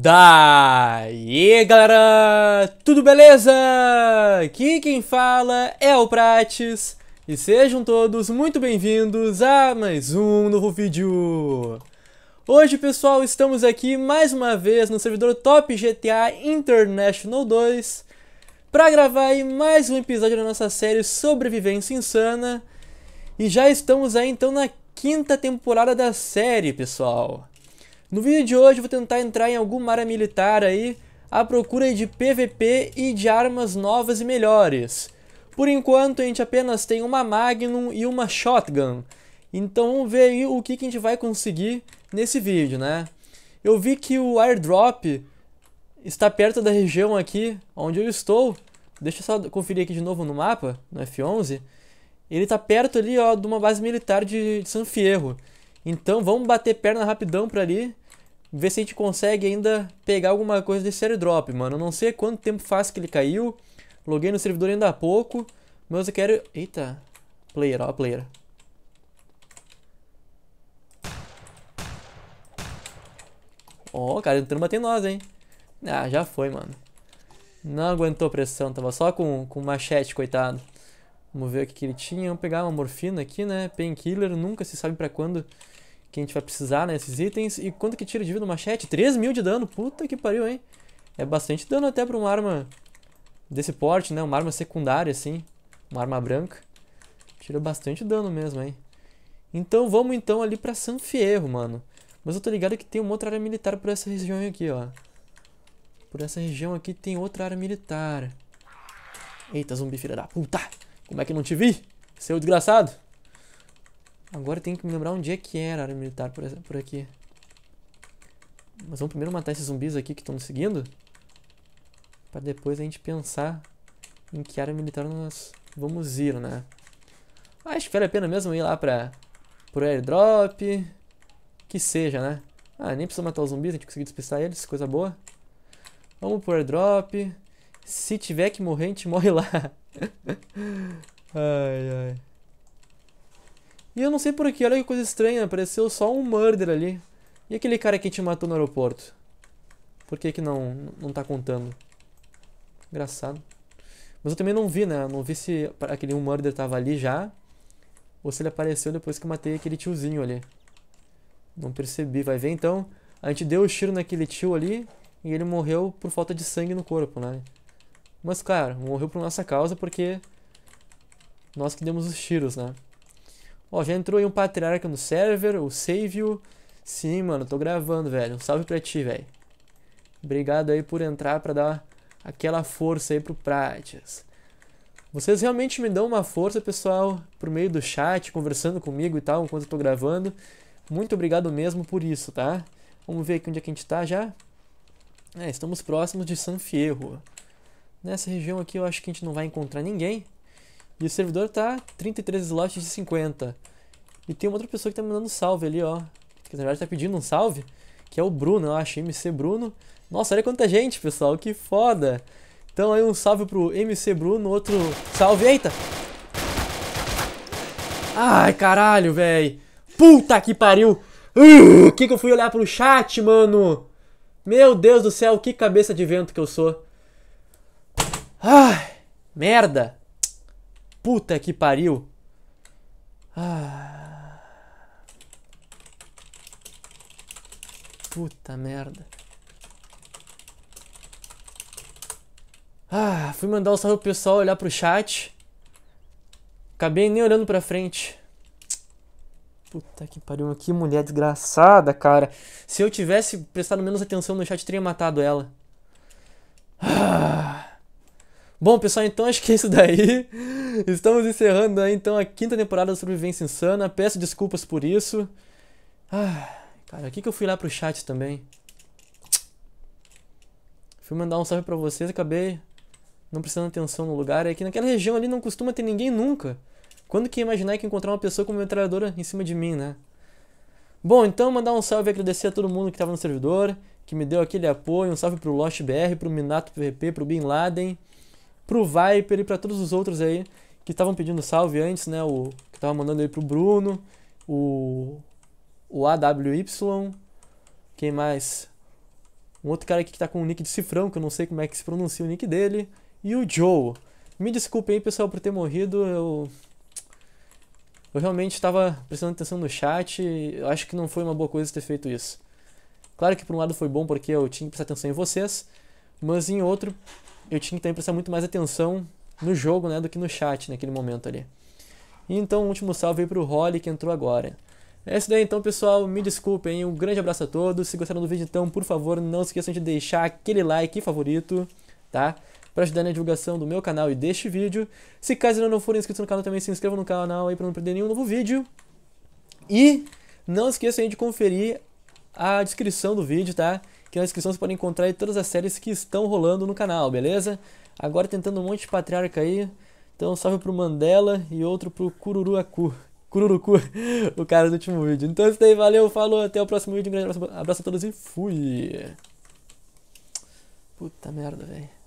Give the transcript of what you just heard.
Daí galera, tudo beleza? Aqui quem fala é o Prates e sejam todos muito bem-vindos a mais um novo vídeo. Hoje pessoal, estamos aqui mais uma vez no servidor Top GTA International 2 para gravar mais um episódio da nossa série Sobrevivência Insana e já estamos aí então na quinta temporada da série pessoal. No vídeo de hoje eu vou tentar entrar em alguma área militar aí, à procura de PVP e de armas novas e melhores. Por enquanto a gente apenas tem uma Magnum e uma Shotgun, então vamos ver aí o que, que a gente vai conseguir nesse vídeo, né? Eu vi que o airdrop está perto da região aqui onde eu estou, deixa eu só conferir aqui de novo no mapa, no F11, ele está perto ali ó, de uma base militar de, de San Fierro. Então vamos bater perna rapidão para ali ver se a gente consegue ainda pegar alguma coisa desse airdrop, mano. Eu não sei quanto tempo faz que ele caiu. Loguei no servidor ainda há pouco. Mas eu quero... Eita. Player, ó, player. Ó, oh, cara, entrando batendo nós, hein. Ah, já foi, mano. Não aguentou pressão, tava só com, com machete, coitado. Vamos ver o que, que ele tinha. Vamos pegar uma morfina aqui, né? Painkiller, nunca se sabe pra quando que a gente vai precisar, né? itens. E quanto que tira de vida no machete? 3 mil de dano. Puta que pariu, hein? É bastante dano até pra uma arma desse porte, né? Uma arma secundária, assim. Uma arma branca. Tira bastante dano mesmo, hein? Então vamos então ali pra San Fierro, mano. Mas eu tô ligado que tem uma outra área militar por essa região aqui, ó. Por essa região aqui tem outra área militar. Eita, zumbi filha da puta. Como é que não te vi? Seu desgraçado. Agora tem que me lembrar onde é que era a área militar por, por aqui. Mas vamos primeiro matar esses zumbis aqui que estão nos seguindo. Pra depois a gente pensar em que área militar nós vamos ir, né? Ah, acho que vale a pena mesmo ir lá pra... Pro airdrop... Que seja, né? Ah, nem precisa matar os zumbis, a gente conseguiu despistar eles, coisa boa. Vamos pro airdrop. Se tiver que morrer, a gente morre lá. ai, e eu não sei porquê, olha que coisa estranha, apareceu só um murder ali. E aquele cara que te matou no aeroporto? Por que que não, não tá contando? Engraçado. Mas eu também não vi, né? Não vi se aquele um murder tava ali já. Ou se ele apareceu depois que eu matei aquele tiozinho ali. Não percebi. Vai ver então. A gente deu o um tiro naquele tio ali. E ele morreu por falta de sangue no corpo, né? Mas, claro, morreu por nossa causa porque nós que demos os tiros, né? Ó, já entrou aí um patriarca no server, o Savio. Sim, mano, tô gravando, velho. Um salve pra ti, velho. Obrigado aí por entrar pra dar aquela força aí pro Pratias. Vocês realmente me dão uma força, pessoal, por meio do chat, conversando comigo e tal, enquanto eu tô gravando. Muito obrigado mesmo por isso, tá? Vamos ver aqui onde é que a gente tá já. É, estamos próximos de San Fierro. Nessa região aqui eu acho que a gente não vai encontrar ninguém. E o servidor tá 33 slots de 50. E tem uma outra pessoa que tá mandando salve ali, ó. Que na verdade tá pedindo um salve. Que é o Bruno, eu acho. MC Bruno. Nossa, olha quanta gente, pessoal. Que foda. Então aí um salve pro MC Bruno, outro salve. Eita! Ai, caralho, velho. Puta que pariu. O uh, que que eu fui olhar pro chat, mano? Meu Deus do céu, que cabeça de vento que eu sou. Ai, merda. Puta que pariu. Ah. Puta merda. Ah, fui mandar um salve pro pessoal olhar pro chat. Acabei nem olhando pra frente. Puta que pariu, que mulher desgraçada, cara. Se eu tivesse prestado menos atenção no chat, teria matado ela. Ah. Bom, pessoal, então acho que é isso daí. Estamos encerrando aí, então, a quinta temporada da Sobrevivência Insana. Peço desculpas por isso. Ah, cara, o que, eu fui lá pro chat também? Fui mandar um salve pra vocês, acabei não prestando atenção no lugar. É que naquela região ali não costuma ter ninguém nunca. Quando que ia imaginar que encontrar uma pessoa com uma metralhadora em cima de mim, né? Bom, então mandar um salve e agradecer a todo mundo que estava no servidor, que me deu aquele apoio. Um salve pro Lost BR, pro Minato PVP, pro Bin Laden, pro Viper e para todos os outros aí que estavam pedindo salve antes, né? O que tava mandando aí pro Bruno, o o AWY, quem mais? Um outro cara aqui que tá com o nick de cifrão, que eu não sei como é que se pronuncia o nick dele, e o Joe. Me desculpem aí, pessoal, por ter morrido, eu eu realmente estava prestando atenção no chat e eu acho que não foi uma boa coisa ter feito isso. Claro que por um lado foi bom porque eu tinha que prestar atenção em vocês, mas em outro eu tinha que também prestar muito mais atenção no jogo, né, do que no chat naquele momento ali. E então, um último salve aí pro Holly que entrou agora. É isso daí então, pessoal. Me desculpem. Um grande abraço a todos. Se gostaram do vídeo, então, por favor, não se esqueçam de deixar aquele like favorito, tá? Para ajudar na divulgação do meu canal e deste vídeo. Se caso ainda não for inscrito no canal, também se inscreva no canal aí para não perder nenhum novo vídeo. E não esqueçam aí de conferir a descrição do vídeo, tá? que na descrição você pode encontrar todas as séries que estão rolando no canal, beleza? Agora tentando um monte de patriarca aí. Então, salve pro Mandela e outro pro Cururuacu. Cururucu, o cara do último vídeo. Então é isso daí, valeu, falou, até o próximo vídeo. Um grande abraço, abraço a todos e fui. Puta merda, velho.